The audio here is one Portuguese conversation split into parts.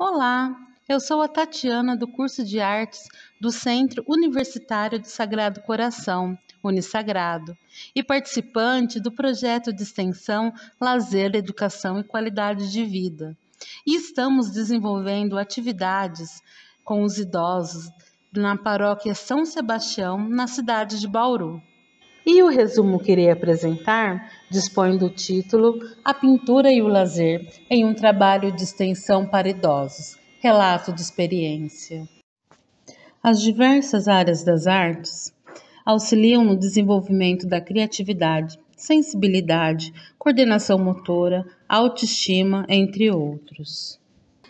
Olá, eu sou a Tatiana do curso de artes do Centro Universitário do Sagrado Coração, Unisagrado, e participante do projeto de extensão Lazer, Educação e Qualidade de Vida. E estamos desenvolvendo atividades com os idosos na paróquia São Sebastião, na cidade de Bauru. E o resumo que irei apresentar dispõe do título A Pintura e o Lazer em um Trabalho de Extensão para Idosos Relato de Experiência. As diversas áreas das artes auxiliam no desenvolvimento da criatividade, sensibilidade, coordenação motora, autoestima, entre outros.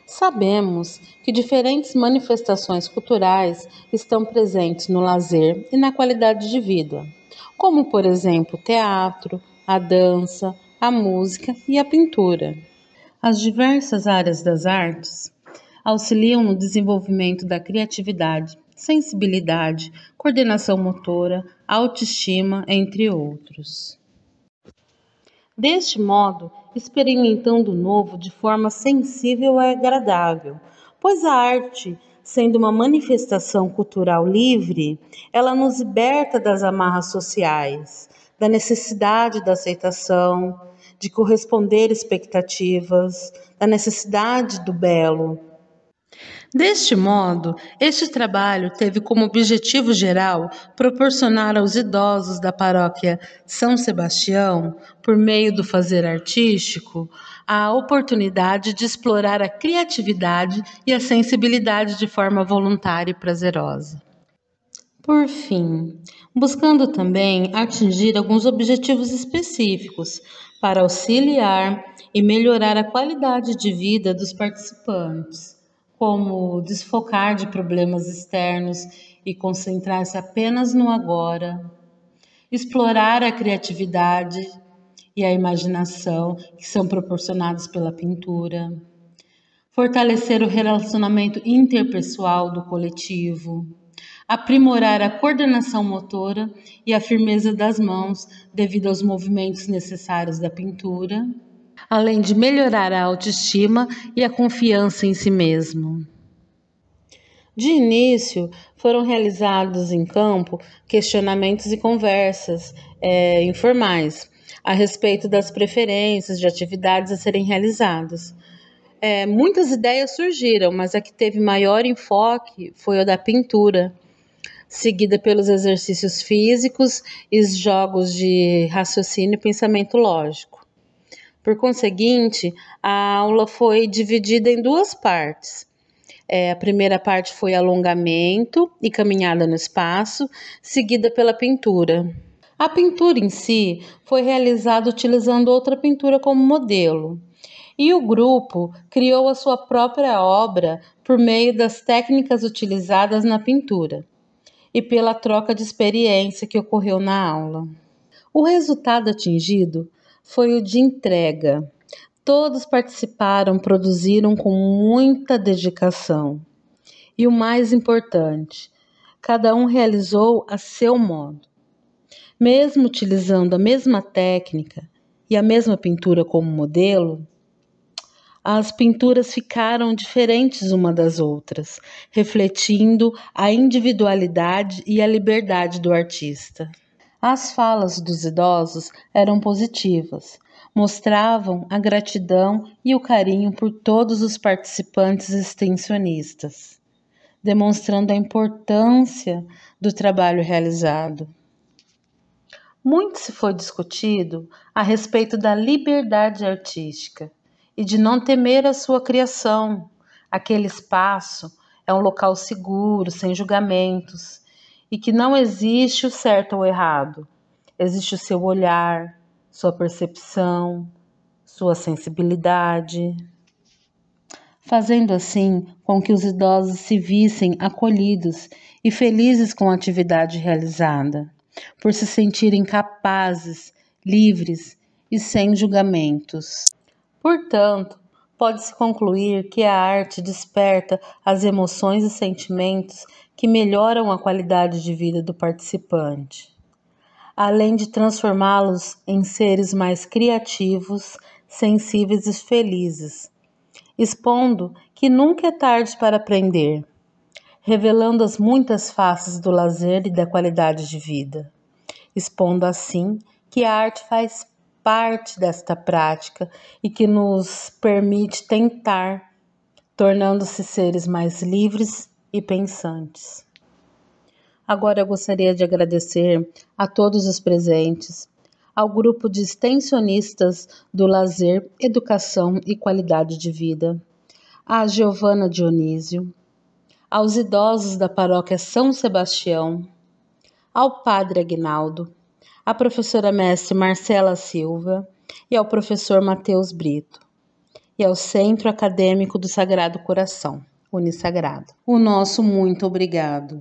Sabemos que diferentes manifestações culturais estão presentes no lazer e na qualidade de vida como por exemplo o teatro, a dança, a música e a pintura. As diversas áreas das artes auxiliam no desenvolvimento da criatividade, sensibilidade, coordenação motora, autoestima, entre outros. Deste modo, experimentando o novo de forma sensível e agradável, pois a arte, sendo uma manifestação cultural livre, ela nos liberta das amarras sociais, da necessidade da aceitação, de corresponder expectativas, da necessidade do belo. Deste modo, este trabalho teve como objetivo geral proporcionar aos idosos da paróquia São Sebastião, por meio do fazer artístico, a oportunidade de explorar a criatividade e a sensibilidade de forma voluntária e prazerosa. Por fim, buscando também atingir alguns objetivos específicos para auxiliar e melhorar a qualidade de vida dos participantes como desfocar de problemas externos e concentrar-se apenas no agora, explorar a criatividade e a imaginação que são proporcionados pela pintura, fortalecer o relacionamento interpessoal do coletivo, aprimorar a coordenação motora e a firmeza das mãos devido aos movimentos necessários da pintura além de melhorar a autoestima e a confiança em si mesmo. De início, foram realizados em campo questionamentos e conversas é, informais a respeito das preferências de atividades a serem realizadas. É, muitas ideias surgiram, mas a que teve maior enfoque foi a da pintura, seguida pelos exercícios físicos e jogos de raciocínio e pensamento lógico. Por conseguinte, a aula foi dividida em duas partes. É, a primeira parte foi alongamento e caminhada no espaço, seguida pela pintura. A pintura em si foi realizada utilizando outra pintura como modelo. E o grupo criou a sua própria obra por meio das técnicas utilizadas na pintura e pela troca de experiência que ocorreu na aula. O resultado atingido foi o de entrega. Todos participaram, produziram com muita dedicação. E o mais importante, cada um realizou a seu modo. Mesmo utilizando a mesma técnica e a mesma pintura como modelo, as pinturas ficaram diferentes uma das outras, refletindo a individualidade e a liberdade do artista. As falas dos idosos eram positivas, mostravam a gratidão e o carinho por todos os participantes extensionistas, demonstrando a importância do trabalho realizado. Muito se foi discutido a respeito da liberdade artística e de não temer a sua criação. Aquele espaço é um local seguro, sem julgamentos, e que não existe o certo ou errado. Existe o seu olhar, sua percepção, sua sensibilidade. Fazendo assim com que os idosos se vissem acolhidos e felizes com a atividade realizada, por se sentirem capazes, livres e sem julgamentos. Portanto, pode-se concluir que a arte desperta as emoções e sentimentos que melhoram a qualidade de vida do participante, além de transformá-los em seres mais criativos, sensíveis e felizes, expondo que nunca é tarde para aprender, revelando as muitas faces do lazer e da qualidade de vida, expondo assim que a arte faz parte desta prática e que nos permite tentar, tornando-se seres mais livres e pensantes. Agora eu gostaria de agradecer a todos os presentes, ao grupo de extensionistas do Lazer, Educação e Qualidade de Vida, a Giovana Dionísio, aos idosos da paróquia São Sebastião, ao Padre Aguinaldo, à professora mestre Marcela Silva e ao professor Matheus Brito, e ao Centro Acadêmico do Sagrado Coração unisagrado. O nosso muito obrigado.